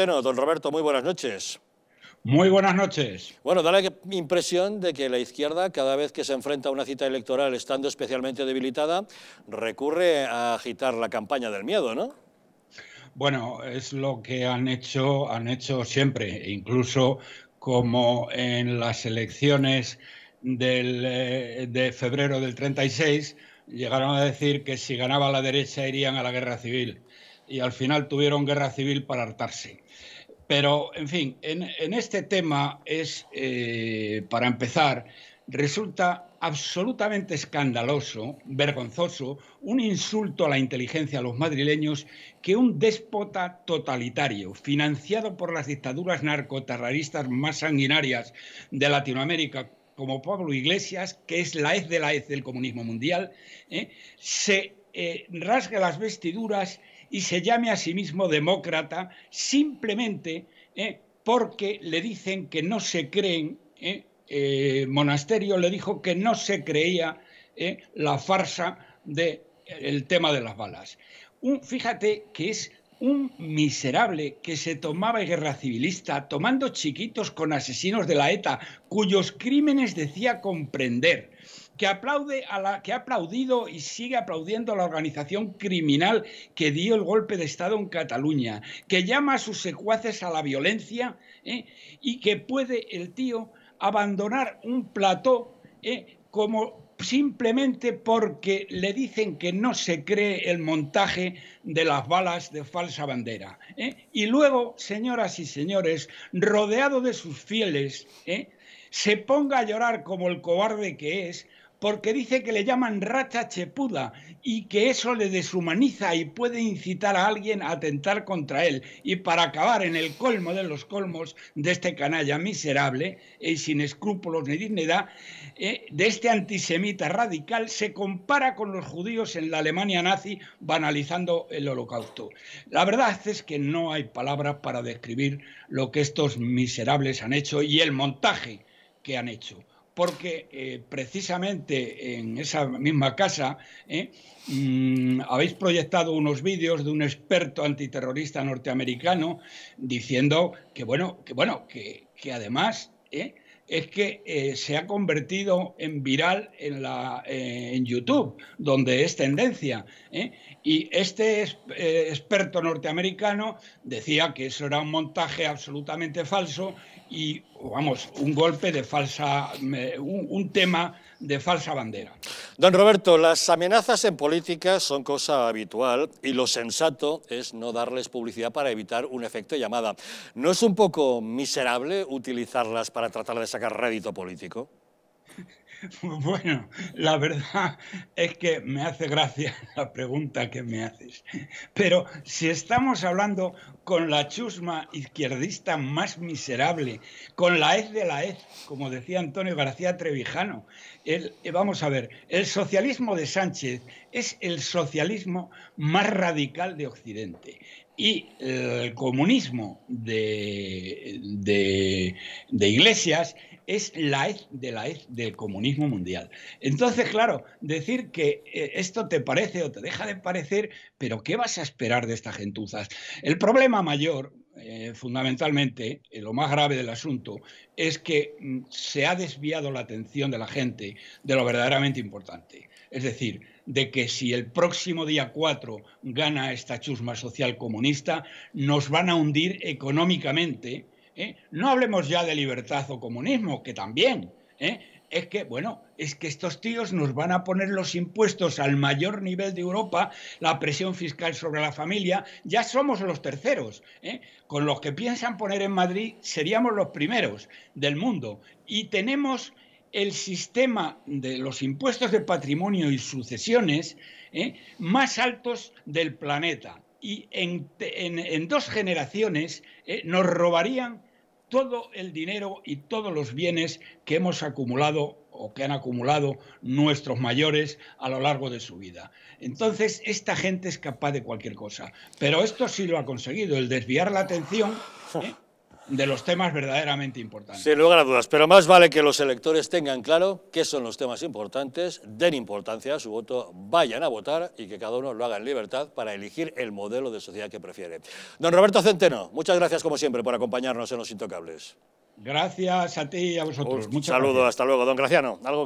Bueno, don Roberto, muy buenas noches. Muy buenas noches. Bueno, da la impresión de que la izquierda, cada vez que se enfrenta a una cita electoral estando especialmente debilitada, recurre a agitar la campaña del miedo, ¿no? Bueno, es lo que han hecho, han hecho siempre, incluso como en las elecciones eh, de febrero del 36, llegaron a decir que si ganaba la derecha irían a la guerra civil y al final tuvieron guerra civil para hartarse. Pero, en fin, en, este tema es, eh, para empezar, resulta absolutamente escandaloso, vergonzoso, un insulto a la inteligencia ...a los madrileños que un déspota totalitario, financiado por las dictaduras narcoterroristas más sanguinarias de Latinoamérica, como Pablo Iglesias, que es la hez de la hez del comunismo mundial, ¿eh? se eh, rasga las vestiduras y se llame a sí mismo demócrata simplemente eh, porque le dicen que no se creen, eh, eh, Monasterio le dijo que no se creía la farsa del tema de las balas. fíjate que es un miserable que se tomaba guerra civilista, tomando chiquitos con asesinos de la ETA, cuyos crímenes decía comprender que aplaude a la que ha aplaudido y sigue aplaudiendo a la organización criminal que dio el golpe de Estado en Cataluña, que llama a sus secuaces a la violencia ¿eh? y que puede el tío abandonar un plató ¿eh? como simplemente porque le dicen que no se cree el montaje de las balas de falsa bandera. ¿eh? Y luego, señoras y señores, rodeado de sus fieles, se ponga a llorar como el cobarde que es porque dice que le llaman racha chepuda y que eso le deshumaniza y puede incitar a alguien a atentar contra él. Y para acabar en el colmo de los colmos de este canalla miserable y eh, sin escrúpulos ni dignidad, eh, de este antisemita radical se compara con los judíos en la Alemania nazi banalizando el holocausto. La verdad es que no hay palabras para describir lo que estos miserables han hecho y el montaje que han hecho porque eh, precisamente en esa misma casa eh, mm, habéis proyectado unos vídeos de un experto antiterrorista norteamericano diciendo que bueno, que bueno, que, además eh, es que eh, se ha convertido en viral en, eh, YouTube, donde es tendencia. ¿eh? Y este experto norteamericano decía que eso era un montaje absolutamente falso y, vamos, un golpe de falsa, un tema de falsa bandera. Don Roberto, las amenazas en política son cosa habitual y lo sensato es no darles publicidad para evitar un efecto llamada. ¿No es un poco miserable utilizarlas para tratar de sacar rédito político? Bueno, la verdad es que me hace gracia la pregunta que me haces. Pero si estamos hablando con la chusma izquierdista más miserable, con la ez de la ez, como decía Antonio García Trevijano, eh, vamos a ver, el socialismo de Sánchez es el socialismo más radical de Occidente y eh, el comunismo de, de, Iglesias es la hez de la hez del comunismo mundial. Entonces, claro, decir que eh, esto te parece o te deja de parecer, pero ¿qué vas a esperar de estas gentuzas? El problema mayor, eh, fundamentalmente, eh, lo más grave del asunto es que mm, se ha desviado la atención de la gente de lo verdaderamente importante. Es decir, de que si el próximo día 4 gana esta chusma social comunista, nos van a hundir económicamente. ¿eh? No hablemos ya de libertad o comunismo, que también, es que, bueno, es que estos tíos nos van a poner los impuestos al mayor nivel de Europa, la presión fiscal sobre la familia, ya somos los terceros. ¿eh? Con los que piensan poner en Madrid seríamos los primeros del mundo. Y tenemos el sistema de los impuestos de patrimonio y sucesiones ¿eh? más altos del planeta. Y en, dos generaciones ¿eh? nos robarían todo el dinero y todos los bienes que hemos acumulado o que han acumulado nuestros mayores a lo largo de su vida. Entonces, esta gente es capaz de cualquier cosa. Pero esto sí lo ha conseguido, el desviar la atención ¿eh? de los temas verdaderamente importantes. Sin lugar a dudas, pero más vale que los electores tengan claro qué son los temas importantes, den importancia a su voto, vayan a votar y que cada uno lo haga en libertad para elegir el modelo de sociedad que prefiere. Don Roberto Centeno, muchas gracias como siempre por acompañarnos en Los Intocables. Gracias a ti y a vosotros. Un saludo, hasta luego. Don Graciano, algo